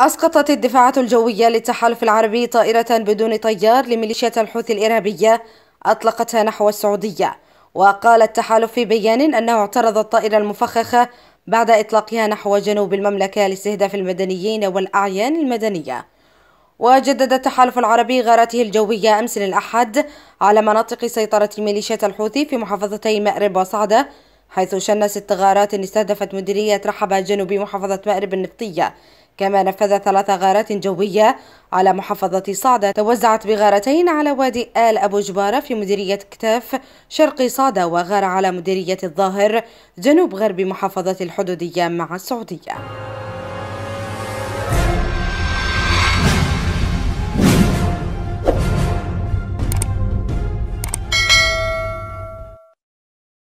أسقطت الدفاعات الجوية للتحالف العربي طائرة بدون طيار لميليشيات الحوثي الإرهابية أطلقتها نحو السعودية وقال التحالف في بيان أنه اعترض الطائرة المفخخة بعد إطلاقها نحو جنوب المملكة لاستهداف المدنيين والأعيان المدنية وجدد التحالف العربي غاراته الجوية أمس للأحد على مناطق سيطرة ميليشيات الحوثي في محافظتي مأرب وصعدة حيث شن ست غارات استهدفت مديرية رحبة جنوب محافظة مأرب النفطية كما نفذ ثلاث غارات جوية على محافظة صعدة توزعت بغارتين على وادي آل أبو جبارة في مديرية كتاف شرق صعدة وغار على مديرية الظاهر جنوب غرب محافظة الحدودية مع السعودية